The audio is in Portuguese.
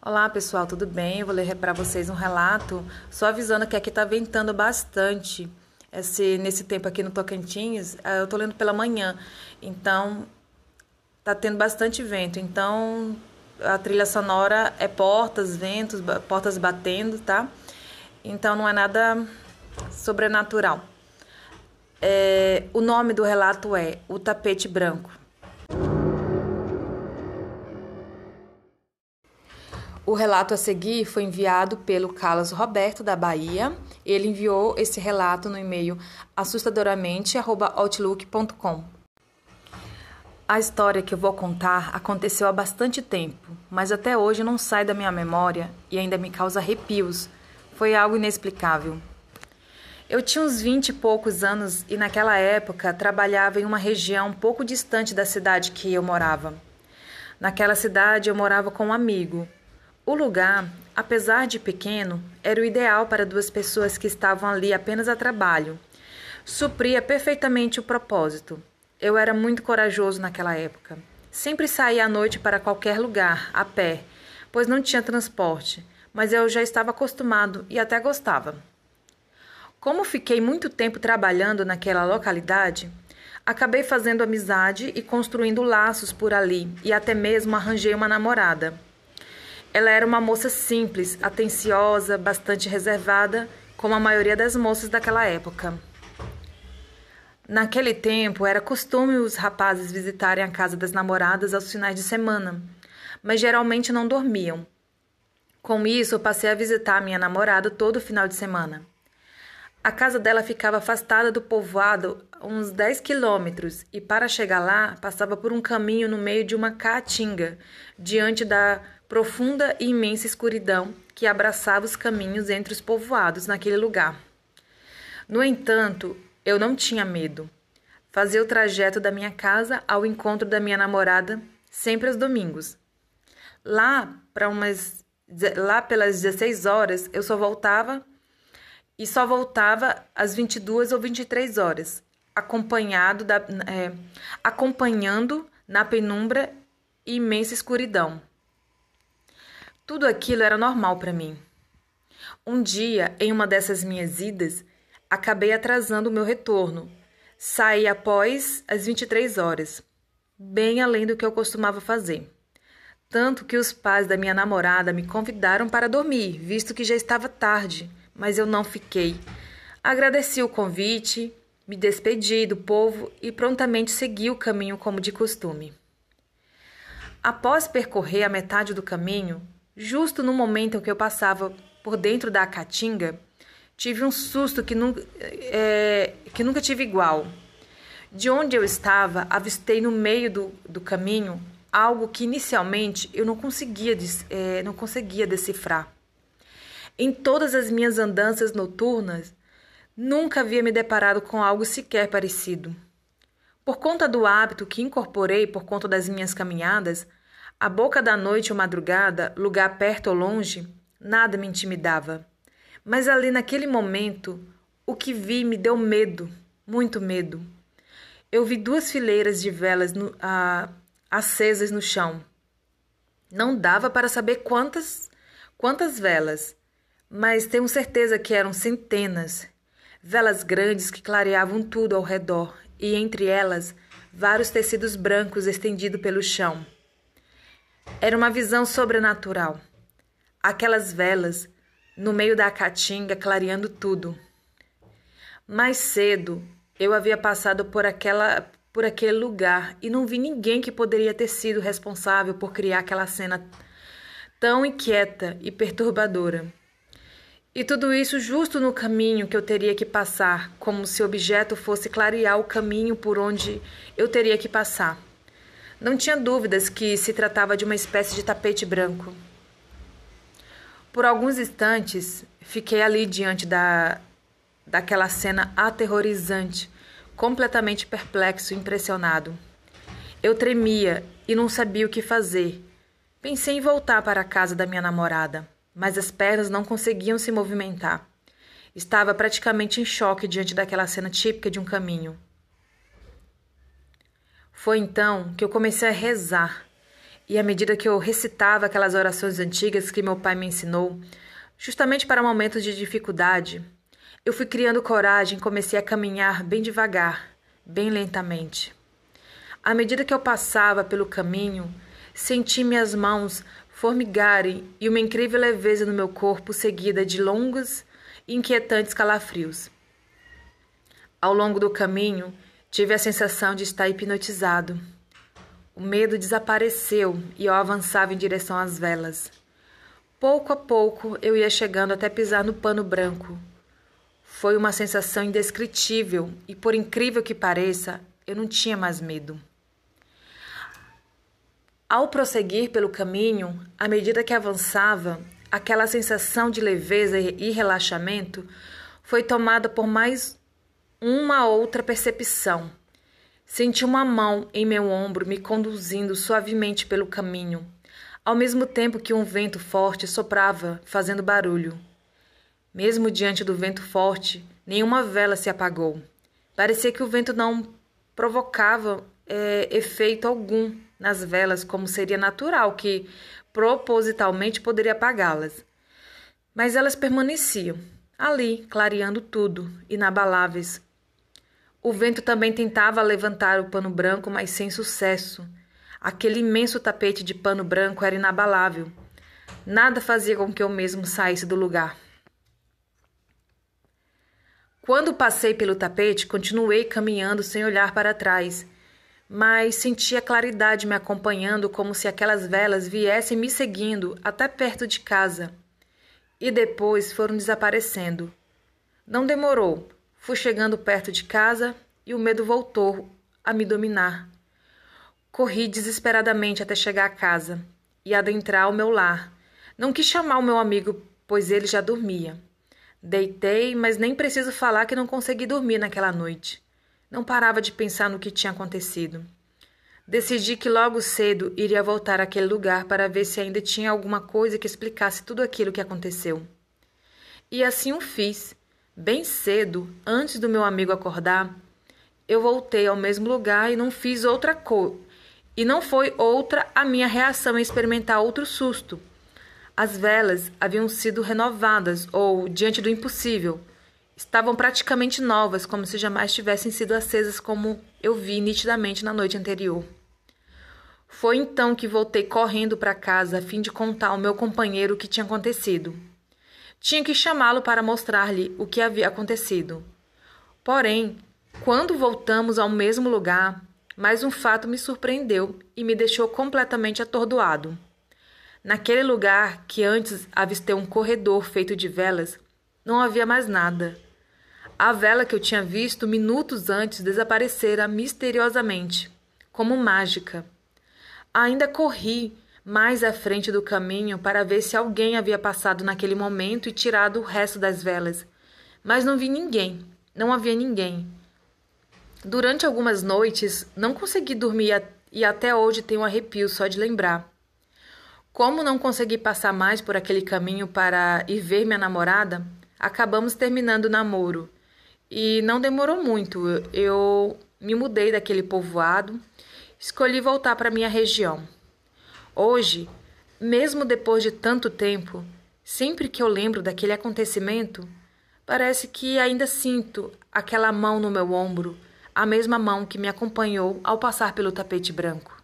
Olá pessoal, tudo bem? Eu vou ler para vocês um relato, só avisando que aqui está ventando bastante. Esse, nesse tempo aqui no Tocantins, ah, eu estou lendo pela manhã, então está tendo bastante vento. Então a trilha sonora é portas, ventos, portas batendo, tá? Então não é nada sobrenatural. É, o nome do relato é O Tapete Branco. O relato a seguir foi enviado pelo Carlos Roberto, da Bahia. Ele enviou esse relato no e-mail assustadoramente.outlook.com. A história que eu vou contar aconteceu há bastante tempo, mas até hoje não sai da minha memória e ainda me causa arrepios. Foi algo inexplicável. Eu tinha uns 20 e poucos anos e naquela época trabalhava em uma região um pouco distante da cidade que eu morava. Naquela cidade eu morava com um amigo, o lugar, apesar de pequeno, era o ideal para duas pessoas que estavam ali apenas a trabalho. Supria perfeitamente o propósito. Eu era muito corajoso naquela época. Sempre saía à noite para qualquer lugar, a pé, pois não tinha transporte, mas eu já estava acostumado e até gostava. Como fiquei muito tempo trabalhando naquela localidade, acabei fazendo amizade e construindo laços por ali e até mesmo arranjei uma namorada. Ela era uma moça simples, atenciosa, bastante reservada, como a maioria das moças daquela época. Naquele tempo, era costume os rapazes visitarem a casa das namoradas aos finais de semana, mas geralmente não dormiam. Com isso, eu passei a visitar minha namorada todo final de semana. A casa dela ficava afastada do povoado uns 10 quilômetros e para chegar lá passava por um caminho no meio de uma caatinga, diante da profunda e imensa escuridão que abraçava os caminhos entre os povoados naquele lugar. No entanto, eu não tinha medo. Fazia o trajeto da minha casa ao encontro da minha namorada sempre aos domingos. Lá para umas lá pelas 16 horas eu só voltava e só voltava às 22 ou 23 horas, acompanhado da, é, acompanhando na penumbra e imensa escuridão. Tudo aquilo era normal para mim. Um dia, em uma dessas minhas idas, acabei atrasando o meu retorno. Saí após as 23 horas, bem além do que eu costumava fazer. Tanto que os pais da minha namorada me convidaram para dormir, visto que já estava tarde mas eu não fiquei. Agradeci o convite, me despedi do povo e prontamente segui o caminho como de costume. Após percorrer a metade do caminho, justo no momento em que eu passava por dentro da caatinga, tive um susto que nunca, é, que nunca tive igual. De onde eu estava, avistei no meio do, do caminho algo que inicialmente eu não conseguia, é, não conseguia decifrar. Em todas as minhas andanças noturnas, nunca havia me deparado com algo sequer parecido. Por conta do hábito que incorporei por conta das minhas caminhadas, a boca da noite ou madrugada, lugar perto ou longe, nada me intimidava. Mas ali naquele momento, o que vi me deu medo, muito medo. Eu vi duas fileiras de velas no, ah, acesas no chão. Não dava para saber quantas quantas velas, mas tenho certeza que eram centenas. Velas grandes que clareavam tudo ao redor e entre elas vários tecidos brancos estendidos pelo chão. Era uma visão sobrenatural. Aquelas velas no meio da caatinga clareando tudo. Mais cedo eu havia passado por aquela por aquele lugar e não vi ninguém que poderia ter sido responsável por criar aquela cena tão inquieta e perturbadora. E tudo isso justo no caminho que eu teria que passar, como se o objeto fosse clarear o caminho por onde eu teria que passar. Não tinha dúvidas que se tratava de uma espécie de tapete branco. Por alguns instantes, fiquei ali diante da, daquela cena aterrorizante, completamente perplexo e impressionado. Eu tremia e não sabia o que fazer. Pensei em voltar para a casa da minha namorada mas as pernas não conseguiam se movimentar. Estava praticamente em choque diante daquela cena típica de um caminho. Foi então que eu comecei a rezar, e à medida que eu recitava aquelas orações antigas que meu pai me ensinou, justamente para momentos de dificuldade, eu fui criando coragem e comecei a caminhar bem devagar, bem lentamente. À medida que eu passava pelo caminho, senti minhas mãos formigarem e uma incrível leveza no meu corpo, seguida de longos e inquietantes calafrios. Ao longo do caminho, tive a sensação de estar hipnotizado. O medo desapareceu e eu avançava em direção às velas. Pouco a pouco eu ia chegando até pisar no pano branco. Foi uma sensação indescritível e, por incrível que pareça, eu não tinha mais medo. Ao prosseguir pelo caminho, à medida que avançava, aquela sensação de leveza e relaxamento foi tomada por mais uma outra percepção. Senti uma mão em meu ombro me conduzindo suavemente pelo caminho, ao mesmo tempo que um vento forte soprava, fazendo barulho. Mesmo diante do vento forte, nenhuma vela se apagou. Parecia que o vento não provocava é, efeito algum nas velas, como seria natural que propositalmente poderia apagá-las. Mas elas permaneciam, ali, clareando tudo, inabaláveis. O vento também tentava levantar o pano branco, mas sem sucesso. Aquele imenso tapete de pano branco era inabalável. Nada fazia com que eu mesmo saísse do lugar. Quando passei pelo tapete, continuei caminhando sem olhar para trás mas sentia claridade me acompanhando como se aquelas velas viessem me seguindo até perto de casa. E depois foram desaparecendo. Não demorou. Fui chegando perto de casa e o medo voltou a me dominar. Corri desesperadamente até chegar a casa e adentrar o meu lar. Não quis chamar o meu amigo, pois ele já dormia. Deitei, mas nem preciso falar que não consegui dormir naquela noite. Não parava de pensar no que tinha acontecido. Decidi que logo cedo iria voltar àquele lugar para ver se ainda tinha alguma coisa que explicasse tudo aquilo que aconteceu. E assim o fiz. Bem cedo, antes do meu amigo acordar, eu voltei ao mesmo lugar e não fiz outra coisa. E não foi outra a minha reação em experimentar outro susto. As velas haviam sido renovadas ou diante do impossível estavam praticamente novas, como se jamais tivessem sido acesas como eu vi nitidamente na noite anterior. Foi então que voltei correndo para casa a fim de contar ao meu companheiro o que tinha acontecido. Tinha que chamá-lo para mostrar-lhe o que havia acontecido. Porém, quando voltamos ao mesmo lugar, mais um fato me surpreendeu e me deixou completamente atordoado. Naquele lugar que antes avistei um corredor feito de velas, não havia mais nada. A vela que eu tinha visto minutos antes desaparecera misteriosamente, como mágica. Ainda corri mais à frente do caminho para ver se alguém havia passado naquele momento e tirado o resto das velas, mas não vi ninguém. Não havia ninguém. Durante algumas noites não consegui dormir e até hoje tenho arrepio só de lembrar. Como não consegui passar mais por aquele caminho para ir ver minha namorada, acabamos terminando o namoro e não demorou muito. Eu me mudei daquele povoado, escolhi voltar para minha região. Hoje, mesmo depois de tanto tempo, sempre que eu lembro daquele acontecimento, parece que ainda sinto aquela mão no meu ombro, a mesma mão que me acompanhou ao passar pelo tapete branco.